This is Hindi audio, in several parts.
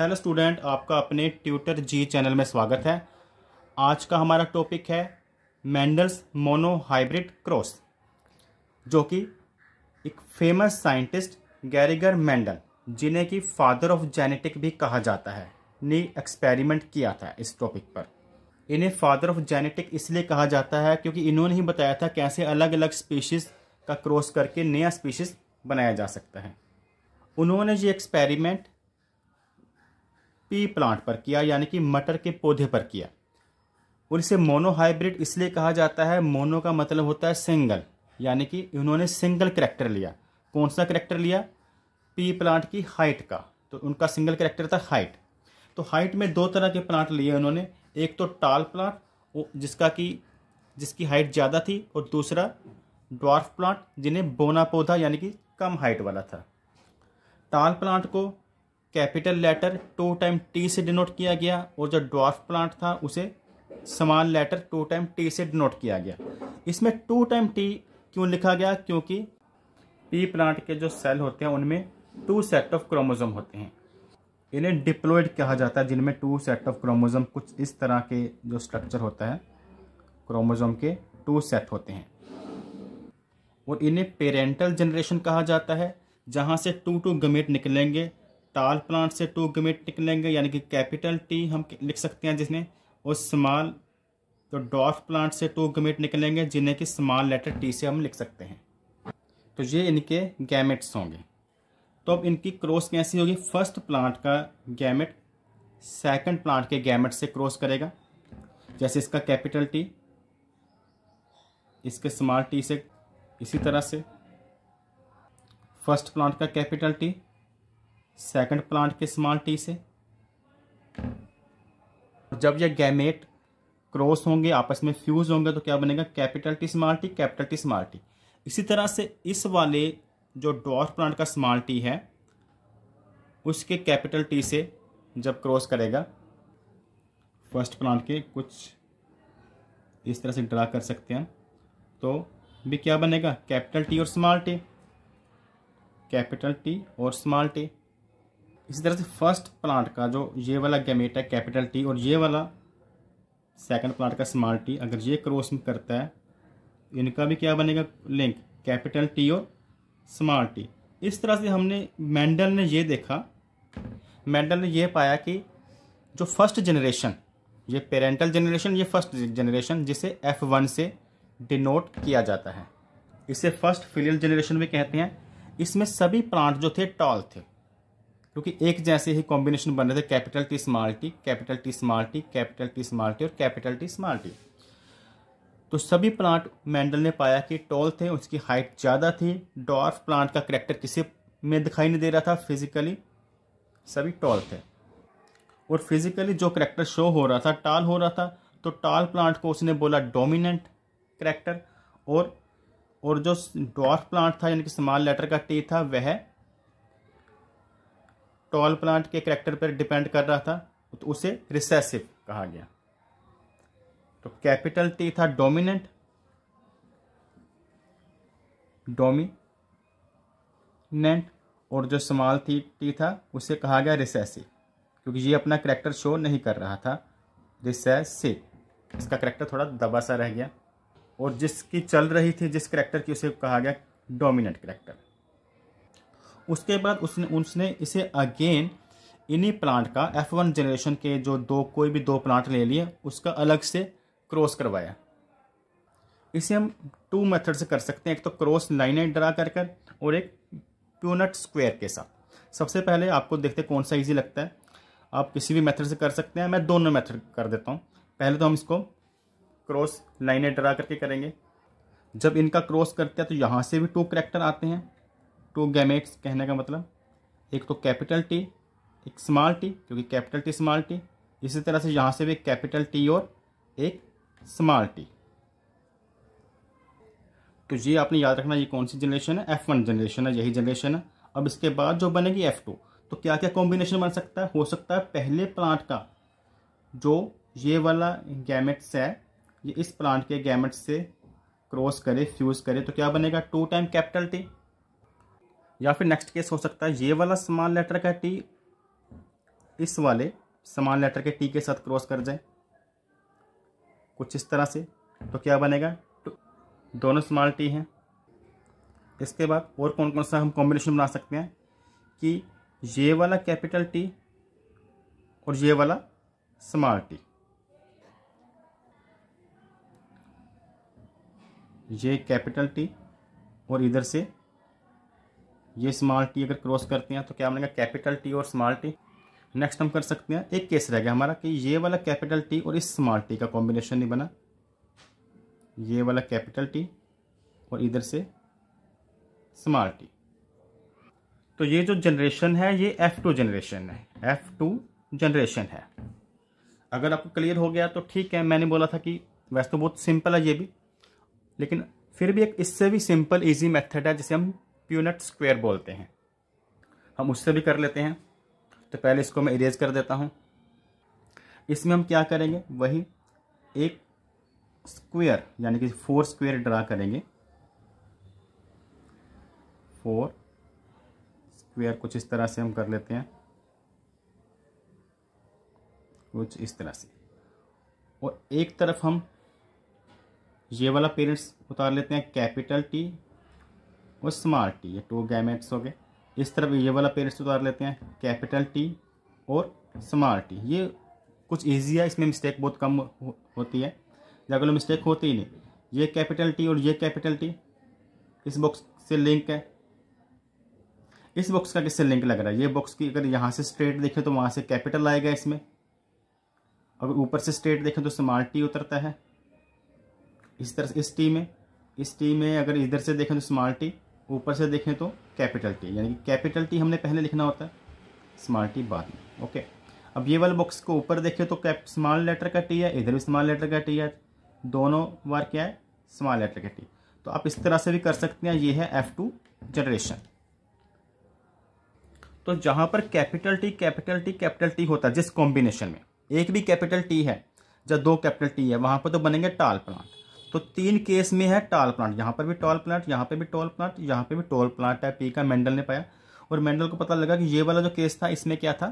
हेलो स्टूडेंट आपका अपने ट्यूटर जी चैनल में स्वागत है आज का हमारा टॉपिक है मैंडल्स मोनोहाइब्रिड क्रॉस जो कि एक फेमस साइंटिस्ट गैरिगर मैंडल जिन्हें कि फादर ऑफ जेनेटिक भी कहा जाता है ने एक्सपेरिमेंट किया था इस टॉपिक पर इन्हें फादर ऑफ जेनेटिक इसलिए कहा जाता है क्योंकि इन्होंने ही बताया था कैसे अलग अलग स्पीशीज़ का क्रॉस करके नया स्पीशीज़ बनाया जा सकता है उन्होंने ये एक्सपेरिमेंट पी प्लांट पर किया यानी कि मटर के पौधे पर किया और इसे मोनो हाइब्रिड इसलिए कहा जाता है मोनो का मतलब होता है सिंगल यानी कि इन्होंने सिंगल करेक्टर लिया कौन सा करेक्टर लिया पी प्लांट की हाइट का तो उनका सिंगल करेक्टर था हाइट तो हाइट में दो तरह के प्लांट लिए उन्होंने एक तो टाल प्लांट जिसका कि जिसकी हाइट ज़्यादा थी और दूसरा डॉर्फ प्लांट जिन्हें बोना पौधा यानी कि कम हाइट वाला था टाल प्लांट को capital letter two time T से डिनोट किया गया और जो ड्वार्फ प्लांट था उसे समान लेटर टू टाइम टी से डिनोट किया गया इसमें टू टाइम टी क्यों लिखा गया क्योंकि पी प्लांट के जो सेल होते हैं उनमें टू सेट ऑफ क्रोमोजोम होते हैं इन्हें डिप्लोइड कहा जाता है जिनमें टू सेट ऑफ क्रोमोजोम कुछ इस तरह के जो स्ट्रक्चर होता है क्रोमोजोम के टू सेट होते हैं और इन्हें पेरेंटल जनरेशन कहा जाता है जहाँ से टू टू गमेट निकलेंगे टाल प्लांट से टू गमेट निकलेंगे यानी कि कैपिटल टी हम लिख सकते हैं जिसने और स्मॉल तो डॉट प्लांट से टू गमेट निकलेंगे जिन्हें कि स्मॉल लेटर टी से हम लिख सकते हैं तो ये इनके गैमेट्स होंगे तो अब इनकी क्रॉस कैसी होगी फर्स्ट प्लांट का गैमेट सेकंड प्लांट के गैमेट से क्रॉस करेगा जैसे इसका कैपिटल टी इसके स्मॉल टी से इसी तरह से फर्स्ट प्लांट का कैपिटल टी सेकंड प्लांट के स्मॉल टी से जब यह गैमेट क्रॉस होंगे आपस में फ्यूज होंगे तो क्या बनेगा capital T small T capital T small T इसी तरह से इस वाले जो डॉर्फ प्लांट का स्मॉल टी है उसके कैपिटल टी से जब क्रॉस करेगा फर्स्ट प्लांट के कुछ इस तरह से ड्रा कर सकते हैं तो भी क्या बनेगा कैपिटल टी और स्मॉल टी कैपिटल टी और स्मॉल टी इसी तरह से फर्स्ट प्लांट का जो ये वाला गैमेट है कैपिटल टी और ये वाला सेकंड प्लांट का स्मॉल टी अगर ये क्रॉस में करता है इनका भी क्या बनेगा लिंक कैपिटल टी और स्मॉल टी इस तरह से हमने मेंडल ने ये देखा मेंडल ने ये पाया कि जो फर्स्ट जनरेशन ये पेरेंटल जनरेशन ये फर्स्ट जनरेशन जिसे एफ वन से डिनोट किया जाता है इसे फर्स्ट फिलियल जनरेशन भी कहते हैं इसमें सभी प्लांट जो थे टॉल थे क्योंकि एक जैसे ही कॉम्बिनेशन बन रहे थे capital T small T capital T small T capital T small T और कैपिटल टी स्मॉल टी तो सभी प्लांट मैंडल ने पाया कि टॉल थे उसकी हाइट ज़्यादा थी डॉर्फ प्लांट का करेक्टर किसी में दिखाई नहीं दे रहा था फिजिकली सभी टॉल थे और फिजिकली जो करेक्टर शो हो रहा था टाल हो रहा था तो टाल प्लांट को उसने बोला डोमिनेंट करेक्टर और और जो डॉर्फ प्लांट था यानी कि स्मॉल लेटर का टी था वह टॉल प्लांट के करेक्टर पर डिपेंड कर रहा था तो उसे रिसेसिव कहा गया तो कैपिटल टी था डोमिनेंट डोमिनेंट और जो स्मॉल थी टी था उसे कहा गया रिसेसिव क्योंकि ये अपना करेक्टर शो नहीं कर रहा था रिसेसिव इसका करेक्टर थोड़ा दबा सा रह गया और जिसकी चल रही थी जिस करेक्टर की उसे कहा गया डोमिनेंट करेक्टर उसके बाद उसने उसने इसे अगेन इन्हीं प्लांट का एफ वन जनरेशन के जो दो कोई भी दो प्लांट ले लिए उसका अलग से क्रॉस करवाया इसे हम टू मेथड से कर सकते हैं एक तो क्रॉस लाइनें ड्रा कर कर और एक प्यूनट स्क्वायर के साथ सबसे पहले आपको देखते कौन सा इजी लगता है आप किसी भी मेथड से कर सकते हैं मैं दोनों मेथड कर देता हूँ पहले तो हम इसको क्रॉस लाइनें ड्रा करके करेंगे जब इनका क्रॉस करते हैं तो यहाँ से भी टू करेक्टर आते हैं टू गैमेट्स कहने का मतलब एक तो कैपिटल टी एक स्मॉल टी क्योंकि कैपिटल टी स्मॉल टी इसी तरह से यहाँ से भी कैपिटल टी और एक स्मॉल टी तो ये आपने याद रखना ये कौन सी जनरेशन है एफ वन जनरेशन है यही जनरेशन है अब इसके बाद जो बनेगी एफ टू तो क्या क्या कॉम्बिनेशन बन सकता है हो सकता है पहले प्लांट का जो ये वाला गैमेट्स है ये इस प्लांट के गैमेट्स से क्रॉस करे फ्यूज़ करे तो क्या बनेगा टू टाइम कैपिटल टी या फिर नेक्स्ट केस हो सकता है ये वाला समान लेटर का टी इस वाले समान लेटर के टी के साथ क्रॉस कर जाए कुछ इस तरह से तो क्या बनेगा तो दोनों समान टी हैं इसके बाद और कौन कौन सा हम कॉम्बिनेशन बना सकते हैं कि ये वाला कैपिटल टी और ये वाला स्मॉल टी ये कैपिटल टी और इधर से ये स्मॉल टी अगर क्रॉस करते हैं तो क्या बनेगा कैपिटल टी और स्मॉल टी नेक्स्ट हम कर सकते हैं एक केस रह गया हमारा कि ये वाला कैपिटल टी और इस स्मॉल टी का कॉम्बिनेशन नहीं बना ये वाला कैपिटल टी और इधर से स्मॉल टी तो ये जो जनरेशन है ये एफ़ टू जनरेशन है एफ़ टू जनरेशन है अगर आपको क्लियर हो गया तो ठीक है मैंने बोला था कि वैसे तो बहुत सिंपल है ये भी लेकिन फिर भी एक इससे भी सिंपल इजी मेथड है जिसे हम प्यूनट स्क्वायर बोलते हैं हम उससे भी कर लेते हैं तो पहले इसको मैं इरेज कर देता हूँ इसमें हम क्या करेंगे वही एक स्क्वायर यानी कि फोर स्क्वायर ड्रा करेंगे फोर स्क्वायर कुछ इस तरह से हम कर लेते हैं कुछ इस तरह से और एक तरफ हम ये वाला पेरेंट्स उतार लेते हैं कैपिटल टी और स्मॉल टी ये टू गैमेट्स हो गए इस तरफ ये वाला पेरेंट्स उतार लेते हैं कैपिटल टी और स्मॉल टी ये कुछ ईजी है इसमें मिस्टेक बहुत कम हो, होती है ज़्यादा मिस्टेक होती ही नहीं ये कैपिटल टी और ये कैपिटल टी इस बॉक्स से लिंक है इस बॉक्स का किससे लिंक लग रहा है ये बॉक्स की अगर यहाँ से स्ट्रेट देखें तो वहाँ से कैपिटल आएगा इसमें अगर ऊपर से स्ट्रेट देखें तो स्मॉल टी उतरता है इस तरह से इस टी में इस टी में अगर इधर से देखें तो स्मॉल टी ऊपर से देखें तो कैपिटल टी यानी कि कैपिटल टी हमने पहले लिखना होता है स्मॉल टी बाद में ओके अब ये वाले बॉक्स को ऊपर देखें तो कैप स्मॉल लेटर का टी है इधर भी स्मॉल लेटर का टी है दोनों बार क्या है स्मॉल लेटर का टी तो आप इस तरह से भी कर सकते हैं ये है एफ टू जनरेशन तो जहाँ पर capital T capital T capital T होता है जिस कॉम्बिनेशन में एक भी कैपिटल टी है जब दो कैपिटल टी है वहाँ पर तो बनेंगे टाल प्लांट तो तीन केस में है टॉल प्लांट यहाँ पर भी टॉल प्लांट यहाँ पर भी टॉल प्लांट यहाँ पर भी टॉल प्लांट है पी का मेंडल ने पाया और मेंडल को पता लगा कि ये वाला जो केस था इसमें क्या था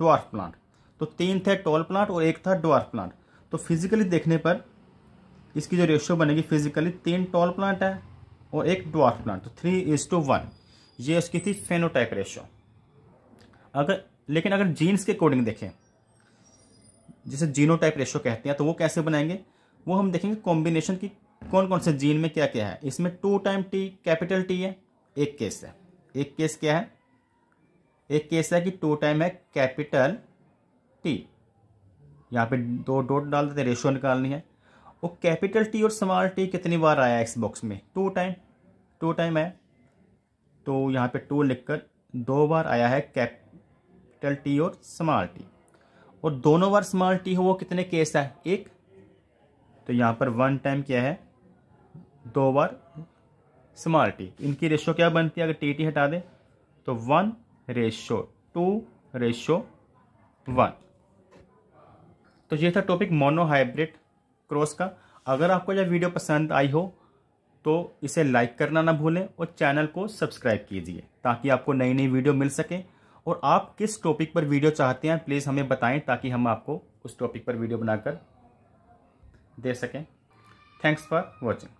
डॉर्फ प्लांट तो तीन थे टॉल प्लांट और एक था डॉर्फ प्लांट तो फिजिकली देखने पर इसकी जो रेशियो बनेगी फिजिकली तीन टॉल प्लांट है और एक डॉर्फ प्लांट तो थ्री इज टू वन ये उसकी थी फेनोटाइप रेशियो अगर लेकिन अगर जीन्स के अकॉर्डिंग देखें जिसे जीनोटाइप रेशियो कहते हैं तो वो कैसे बनाएंगे वो हम देखेंगे कॉम्बिनेशन की कौन कौन से जीन में क्या क्या है इसमें two time T capital T है एक केस है एक केस क्या है एक केस है कि टू टाइम है कैपिटल टी यहाँ पे दो डॉट डाल देते हैं रेशियो निकालनी है वो कैपिटल टी और स्मॉल टी कितनी बार आया इस बॉक्स में टू टाइम टू टाइम है तो यहाँ पे टू लिखकर दो बार आया है कैपिटल टी और स्मॉल टी और दोनों बार स्मॉल टी हो वो कितने केस है एक तो यहाँ पर वन टाइम क्या है दो बार स्मॉल टी इनकी रेशो क्या बनती है अगर टी टी हटा दें तो one ratio two ratio one तो ये था टॉपिक मोनोहाइब्रिड क्रॉस का अगर आपको यह वीडियो पसंद आई हो तो इसे लाइक करना ना भूलें और चैनल को सब्सक्राइब कीजिए ताकि आपको नई नई वीडियो मिल सके और आप किस टॉपिक पर वीडियो चाहते हैं प्लीज़ हमें बताएं ताकि हम आपको उस टॉपिक पर वीडियो बनाकर दे सकें थैंक्स फॉर वॉचिंग